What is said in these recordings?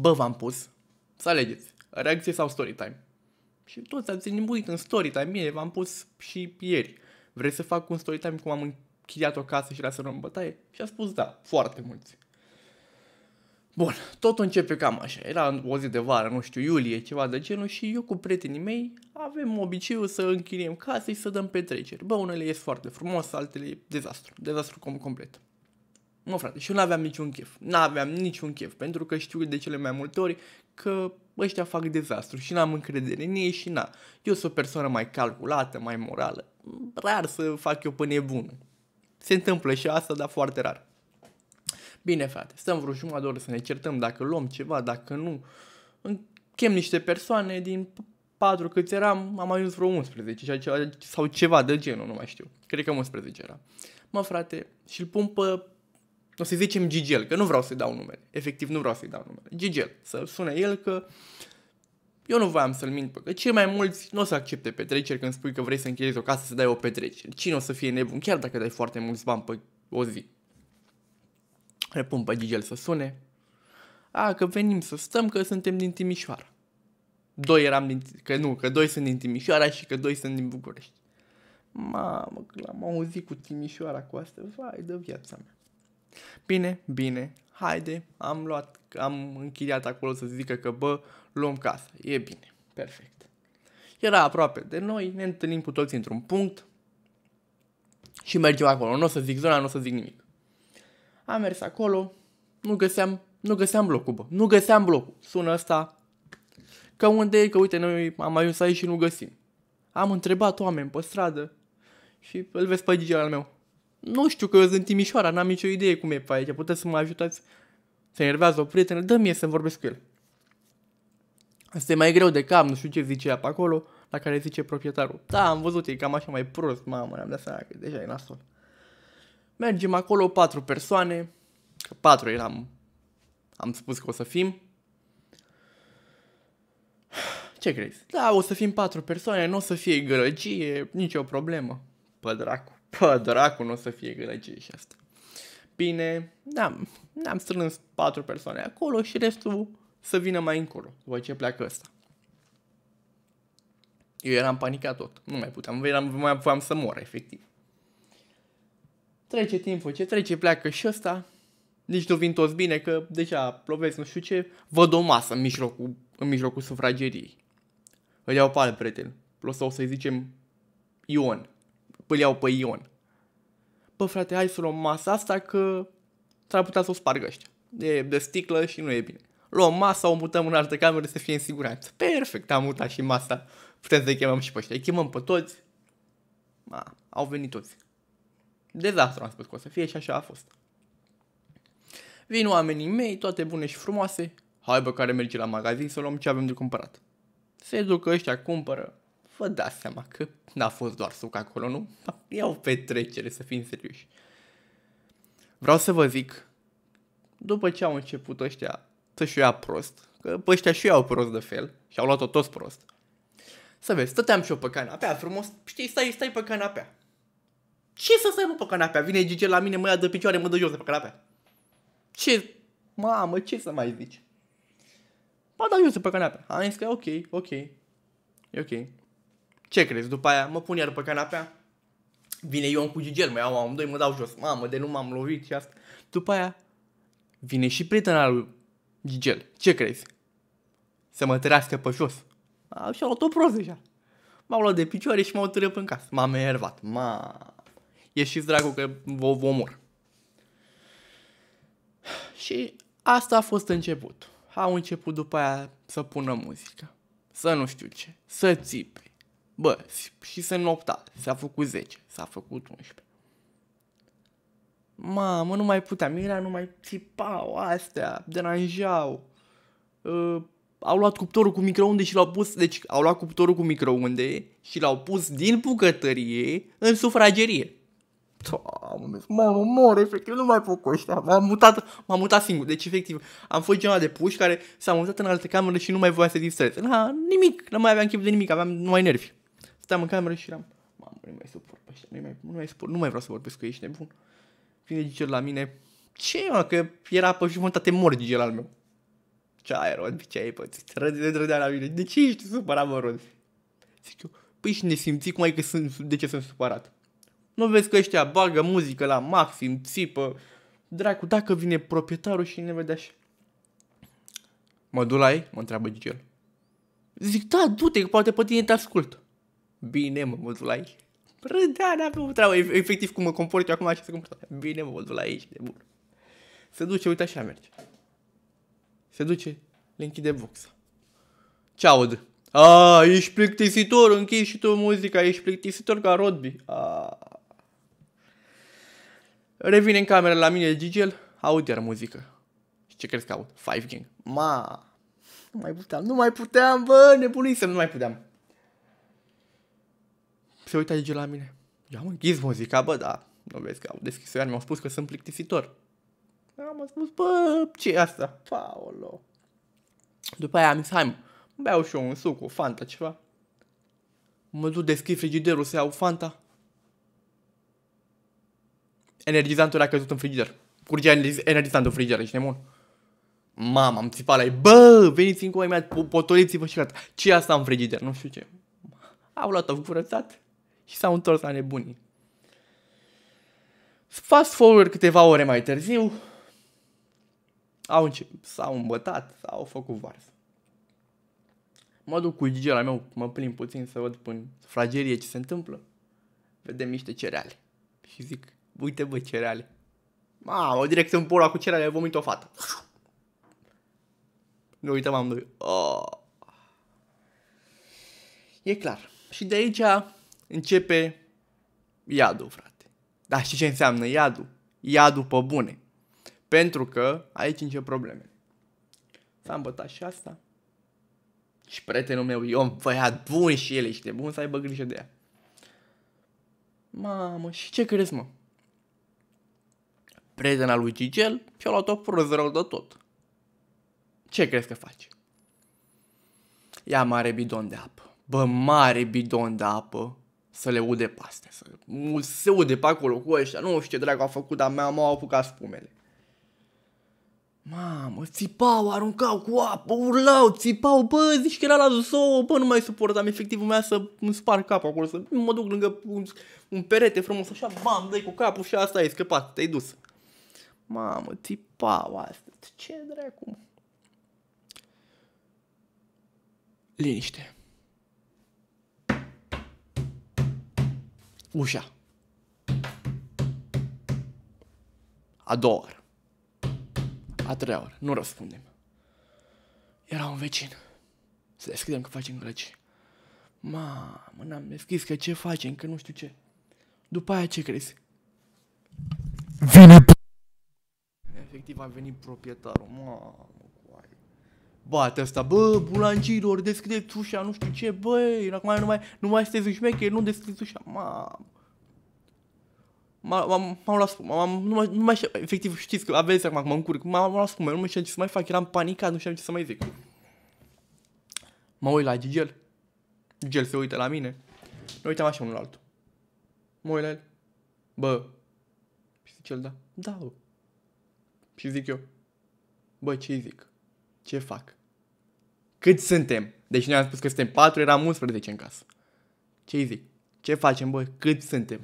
bă, v-am pus, să alegeți, reacție sau story time. Și toți ați nimburit în story time, mie v-am pus și ieri. Vrei să fac un story time cum am închiriat o casă și la să luăm bătaie? Și a spus da, foarte mulți. Bun, totul începe cam așa. Era o zi de vară, nu știu, iulie, ceva de genul și eu cu prietenii mei avem obiceiul să închiriem case și să dăm petreceri. Bă, unele ies foarte frumos, altele e dezastru, dezastru com complet. Nu, frate, și eu n-aveam niciun chef. N-aveam niciun chef, pentru că știu de cele mai multe ori că ăștia fac dezastru și n-am încredere în ei și na. Eu sunt o persoană mai calculată, mai morală. Rar să fac eu pe nebună. Se întâmplă și asta, dar foarte rar. Bine, frate, stăm vreo jumătate de oră să ne certăm dacă luăm ceva, dacă nu. Chem niște persoane din patru câți eram, am ajuns vreo 11 sau ceva de genul, nu mai știu. Cred că 11 era. Mă, frate, și-l pun pe o să zicem Gigel, că nu vreau să-i dau numele, efectiv nu vreau să-i dau numele, Gigel, să-l sune el că eu nu voiam să-l mint, că cei mai mulți nu o să accepte petreceri când spui că vrei să închiriezi o casă să dai o petrecere. Cine o să fie nebun, chiar dacă dai foarte mulți bani pe o zi? Repun pe Gigel să sune. A, că venim să stăm, că suntem din Timișoara. Doi eram din... că nu, că doi sunt din Timișoara și că doi sunt din București. Mamă, că l-am auzit cu Timișoara cu asta, vai de viața mea. Bine, bine, haide, am luat, am închiriat acolo să zică că, bă, luăm casa. E bine, perfect. Era aproape de noi, ne întâlnim cu toți într-un punct și mergem acolo. Nu o să zic zona, nu o să zic nimic. Am mers acolo, nu găseam, nu găseam blocul, bă. Nu găseam blocul. Sună asta că unde e, că uite, noi am ajuns aici și nu găsim. Am întrebat oameni pe stradă și îl vezi pe al meu nu știu că sunt Timișoara, n-am nicio idee cum e pe aici, puteți să mă ajutați? Se enervează o prietenă, dă mie să vorbesc cu el. Asta e mai greu de cam, nu știu ce zice ea pe acolo, la care zice proprietarul. Da, am văzut, e cam așa mai prost, mamă, ne-am dat seama că deja e nasol. Mergem acolo, patru persoane, că patru eram, am spus că o să fim. Ce crezi? Da, o să fim patru persoane, nu o să fie gălăgie, nicio problemă. Pă dracu. Pă, dracu, nu o să fie gălăgie și asta. Bine, n am n am strâns patru persoane acolo și restul să vină mai încolo, după ce pleacă ăsta. Eu eram panicat tot, nu mai puteam, eram, mai voiam să mor, efectiv. Trece timpul ce trece, pleacă și ăsta, nici nu vin toți bine, că deja plovesc nu știu ce, văd o masă în mijlocul, în mijlocul sufrageriei. Îl iau pe alt prieten, să, o să-i zicem Ion îl iau pe Ion. Bă, frate, hai să luăm masa asta că s-ar putea să o spargă ăștia. E de sticlă și nu e bine. Luăm masa, o mutăm în altă cameră să fie în siguranță. Perfect, am mutat și masa. Putem să-i chemăm și pe ăștia. Îi chemăm pe toți. Ma, au venit toți. Dezastru am spus că o să fie și așa a fost. Vin oamenii mei, toate bune și frumoase. Hai bă, care merge la magazin să luăm ce avem de cumpărat. Se duc ăștia, cumpără, vă dați seama că n-a fost doar suc acolo, nu? E o petrecere, să fim serioși. Vreau să vă zic, după ce au început ăștia să-și ia prost, că ăștia și iau prost de fel și au luat-o toți prost, să vezi, stăteam și eu pe canapea frumos, știi, stai, stai pe canapea. Ce să stai pe canapea? Vine Gigi la mine, mă ia de picioare, mă dă jos de pe canapea. Ce? Mamă, ce să mai zici? Mă dă jos de pe canapea. Am zis că ok, ok, e ok. Ce crezi? După aia mă pun iar pe canapea, vine Ion cu Gigel, mă iau amândoi, mă dau jos. Mamă, de nu m-am lovit și asta. După aia vine și prietena lui Gigel. Ce crezi? Să mă tărească pe jos. Așa și-a luat-o prost deja. M-au luat de picioare și m-au târât în casă. M-am enervat. Ma... Ieșiți dragul că vă, omor. Și asta a fost început. Au început după aia să pună muzică. Să nu știu ce. Să țipe. Bă, și se nopta. S-a făcut 10, s-a făcut 11. Mamă, nu mai puteam, era nu mai țipau astea, deranjau. Uh, au luat cuptorul cu microunde și l-au pus, deci au luat cuptorul cu microunde și l-au pus din bucătărie în sufragerie. Mamă, mor, efectiv, nu mai pot ăștia. M-am mutat, m-am mutat singur. Deci, efectiv, am fost genul de puși care s-a mutat în altă cameră și nu mai voia să distreze. Na, nimic, nu mai aveam chef de nimic, aveam numai nervi. Stăteam în cameră și eram, mamă, nu mai suport pe ăștia, nu mai, nu mai suport, nu mai vreau să vorbesc cu ei, ești nebun. Vine Gigel la mine, ce mă, că era pe jumătate mor Gigel al meu. Ce ai, Rod, ce ai pățit? Râde, râdea la mine, de ce ești supărat, mă, Rod? Zic eu, păi și ne simți cum ai că sunt, de ce sunt supărat? Nu vezi că ăștia bagă muzică la maxim, țipă, dracu, dacă vine proprietarul și ne vede așa. Mă duc la ei? Mă întreabă Gigel. Zic, da, du-te, că poate pe tine te ascultă. Bine, mă, mă duc la aici. Râdea, n-a avut treabă. Efectiv, cum mă comport eu acum, așa se comportă. Bine, mă, mă duc la aici, de bun. Se duce, uite așa merge. Se duce, le închide boxa. Ce aud? A, ești plictisitor, închizi și tu muzica, ești plictisitor ca Rodby. A. Revine în cameră la mine Gigel, aud iar muzică. Și ce crezi că aud? Five Gang. Ma, nu mai puteam, nu mai puteam, bă, nebunisem, nu mai puteam se uită Gigi la mine. Eu am închis muzica, bă, da, nu vezi că am deschis iar mi-au spus că sunt plictisitor. Am spus, bă, ce e asta? Paolo. După aia am zis, hai, mă, beau și eu un suc, o fanta, ceva. Mă duc, deschid frigiderul să iau fanta. Energizantul a căzut în frigider. Curgea energizantul în frigider, ești nebun. Mama, am țipat la ei, bă, veniți în coaie mea, potoliți-vă și gata. ce asta în frigider? Nu știu ce. Au luat-o curățat, și s-au întors la nebunii. Fast forward câteva ore mai târziu, au început, s-au îmbătat, s-au făcut varză. Mă duc cu gigera meu, mă plin puțin să văd până fragerie ce se întâmplă. Vedem niște cereale. Și zic, uite bă, cereale. Mamă, direct în pula cu cereale, vom o fată. Nu uităm amândoi. Oh. E clar. Și de aici începe iadul, frate. Dar știi ce înseamnă iadul? Iadul pe bune. Pentru că aici încep probleme. S-a îmbătat și asta. Și prietenul meu eu om băiat bun și el ești bun să aibă grijă de ea. Mamă, și ce crezi, mă? Prietena lui Gigel și-a luat-o prost rău de tot. Ce crezi că faci? Ia mare bidon de apă. Bă, mare bidon de apă să le ude paste, să se ude pe acolo cu ăștia, nu știu ce dracu a făcut, dar mi au apucat spumele. Mamă, țipau, aruncau cu apă, urlau, țipau, bă, zici că era la zoo, oh, bă, nu mai suportam, efectiv mea să îmi spar capul acolo, să mă duc lângă un, un perete frumos, așa, bam, dai cu capul și asta e scăpat, te-ai dus. Mamă, țipau asta, ce dracu, Liniște. ușa. A doua oră. A treia oră. Nu răspundem. Era un vecin. Să deschidem că facem grăci. Mamă, n-am deschis că ce facem, că nu știu ce. După aia ce crezi? Vine Efectiv a venit proprietarul, mamă, bate asta, bă, bulangilor, deschideți ușa, nu știu ce, băi, acum nu mai, nu mai sunteți șmecheri, nu deschideți ușa, mamă. M-am luat spume, m-am, nu, mai, nu mai știu, efectiv știți că aveți acum mă încurc, m-am luat spume, nu mai știu ce să mai fac, eram panicat, nu știam ce să mai zic. Mă uit la Gigel, Gigel se uită la mine, noi uitam așa unul la altul. Mă uit la el, bă, și zice el, da, da, bă. Și zic eu, bă, ce zic, ce fac? Cât suntem? Deci noi am spus că suntem 4, eram 11 în casă. Ce zic? Ce facem, băi? Cât suntem?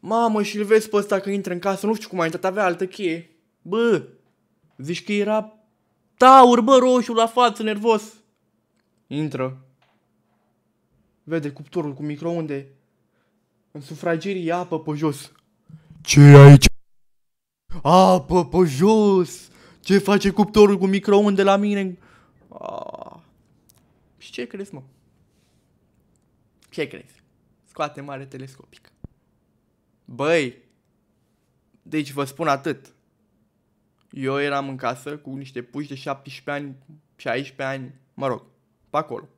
Mamă, și-l vezi pe ăsta că intră în casă, nu știu cum a intrat, avea altă cheie. Bă, zici că era taur, bă, roșu la față, nervos. Intră. Vede cuptorul cu microunde. În sufragerii, apă pe jos. ce aici? Apă pe jos! Ce face cuptorul cu microunde la mine? Oh. Și ce crezi, mă? Ce crezi? Scoate mare telescopic. Băi, deci vă spun atât. Eu eram în casă cu niște puși de 17 ani, 16 ani, mă rog, pe acolo.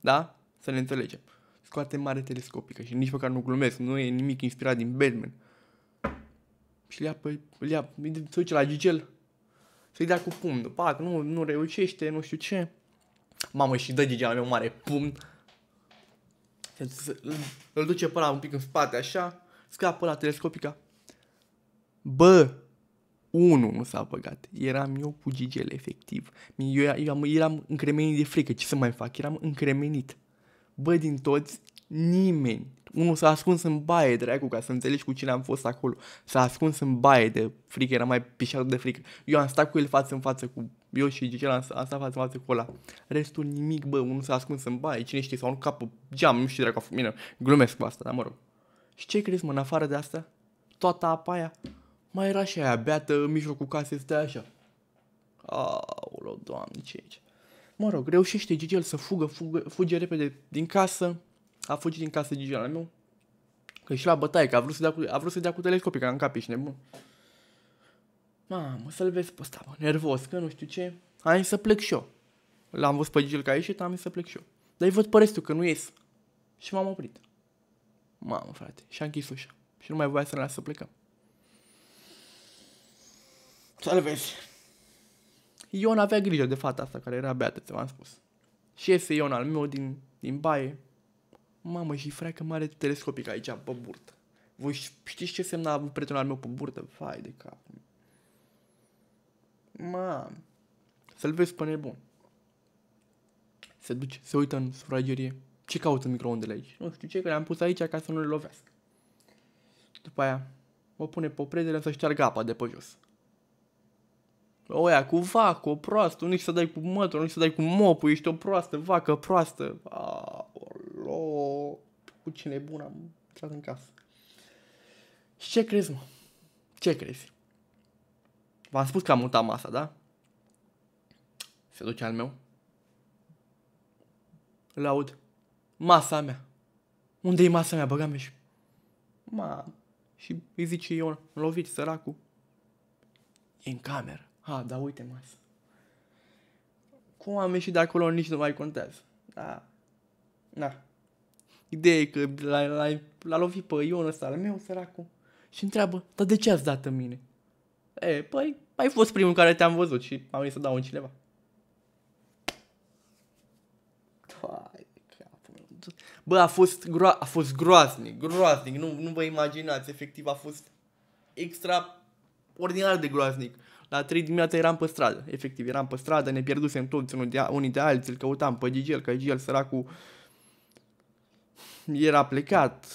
Da? Să ne înțelegem. Scoate mare telescopică și nici măcar nu glumesc, nu e nimic inspirat din Batman. Și le ia pe, le ia, se duce la Gigel, să-i dea cu pumn, pac, nu, nu reușește, nu știu ce. Mamă, și dă Gigi la meu mare pumn. Îl duce pe ăla un pic în spate, așa, scapă la telescopica. Bă, unul nu s-a băgat. Eram eu cu Gigel, efectiv. Eu, eu, eu eram încremenit de frică, ce să mai fac? Eram încremenit. Bă, din toți, nimeni unul s-a ascuns în baie, dracu, ca să înțelegi cu cine am fost acolo. S-a ascuns în baie de frică, era mai pișat de frică. Eu am stat cu el față în față cu eu și Gigel am, am stat față în față cu ăla. Restul nimic, bă, unul s-a ascuns în baie, cine știe, sau un capul geam, nu știu dracu, mine, glumesc cu asta, dar mă rog. Și ce crezi, mă, în afară de asta? Toată apa aia? Mai era și aia, beată, în mijlocul casei, stă așa. Aoleu, doamne, ce aici? Mă rog, reușește Gigel să fugă, fugă, fuge repede din casă, a fugit din casă de genul meu. Că și la bătaie, că a vrut să dea cu, a vrut să dea cu telescopica în cap ești nebun. Mamă, să-l vezi pe ăsta, mă, nervos, că nu știu ce. Am să plec și eu. L-am văzut pe Gil că a ieșit, am zis să plec și eu. Dar îi văd pe restul că nu ies. Și m-am oprit. Mamă, frate, și-a închis ușa. Și nu mai voia să ne las să plecăm. Să-l vezi. Ion avea grijă de fata asta care era beată, ți-am spus. Și iese Ion al meu din, din baie, mamă, și freacă mare telescopic aici, pe burtă. Voi știți ce semna a avut prietenul al meu pe burtă? Vai de cap. Mamă. Să-l vezi pe nebun. Se duce, se uită în sufragerie. Ce caută microondele aici? Nu știu ce, că le-am pus aici ca să nu le lovesc. După aia, o pune pe predele să șteargă apa de pe jos. Oia, cu vacă, o proastă, nu-i să dai cu mătru, nu-i să dai cu mopul, ești o proastă, vacă proastă. Aaaa cu cine e bun, am intrat în casă. Și ce crezi, mă? Ce crezi? V-am spus că am mutat masa, da? Se duce al meu. Îl aud. Masa mea. Unde e masa mea? Băga și... Ma... Și îi zice Ion, lovit, săracul. E în cameră. Ha, da, uite masa. Cum am ieșit de acolo, nici nu mai contează. Da. Na. Da. Ideea e că l-a, l-a, l-a lovit pe Ion ăsta, al meu, săracul. Și întreabă, dar de ce ați dat în mine? E, păi, ai fost primul care te-am văzut și am venit să dau în cineva. Bă, a fost, gro- a fost groaznic, groaznic, nu, nu vă imaginați, efectiv a fost extra ordinar de groaznic. La 3 dimineața eram pe stradă, efectiv, eram pe stradă, ne pierdusem toți unii de, unii de alții, îl căutam pe Gigel, că Gigel săracul era plecat,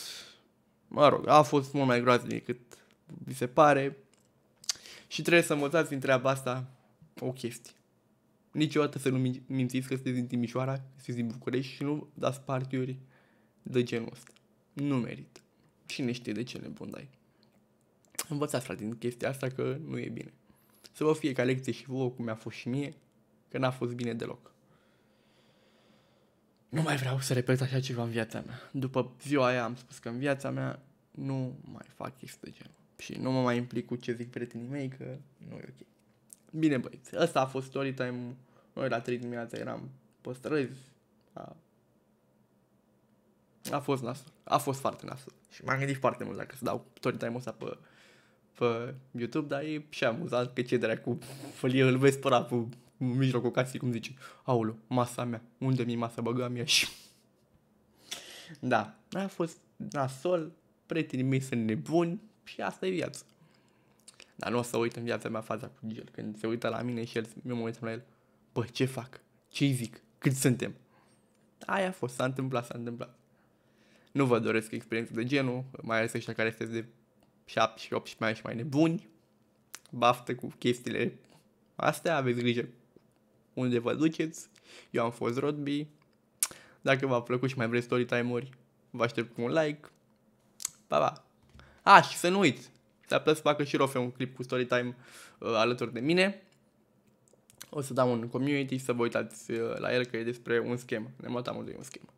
mă rog, a fost mult mai groaznic decât vi se pare și trebuie să învățați din treaba asta o chestie. Niciodată să nu mințiți că sunteți din Timișoara, că sunteți din București și nu dați partiuri de genul ăsta. Nu merită. Cine știe de ce nebun dai. Învățați, frate, din chestia asta că nu e bine. Să vă fie ca lecție și vouă, cum mi-a fost și mie, că n-a fost bine deloc nu mai vreau să repet așa ceva în viața mea. După ziua aia am spus că în viața mea nu mai fac chestii de genul. Și nu mă mai implic cu ce zic prietenii mei, că nu e ok. Bine băieți, ăsta a fost story time Noi la 3 dimineața eram păstrăzi. A, a fost nasul. A fost foarte nasul. Și m-am gândit foarte mult dacă să dau story time-ul ăsta pe, pe YouTube, dar e și amuzant că ce dracu, folie îl vezi pe în mijlocul casei, cum zice, aulu, masa mea, unde mi masa băga mea și... Da, a fost nasol, prietenii mei sunt nebuni și asta e viața. Dar nu o să uit în viața mea faza cu el, când se uită la mine și el, eu mă uitam la el, bă, ce fac? ce zic? Cât suntem? Aia a fost, s-a întâmplat, s-a întâmplat. Nu vă doresc experiențe de genul, mai ales ăștia care sunt de 17, 18 mai și mai nebuni. Baftă cu chestiile astea, aveți grijă unde vă duceți. Eu am fost Rodby. Dacă v-a plăcut și mai vreți story time-uri, vă aștept cu un like. Pa, pa! A, ah, și să nu uiți! S-ar putea să facă și Rofe un clip cu story time uh, alături de mine. O să dau un community să vă uitați uh, la el că e despre un schem. Ne mult de un schem.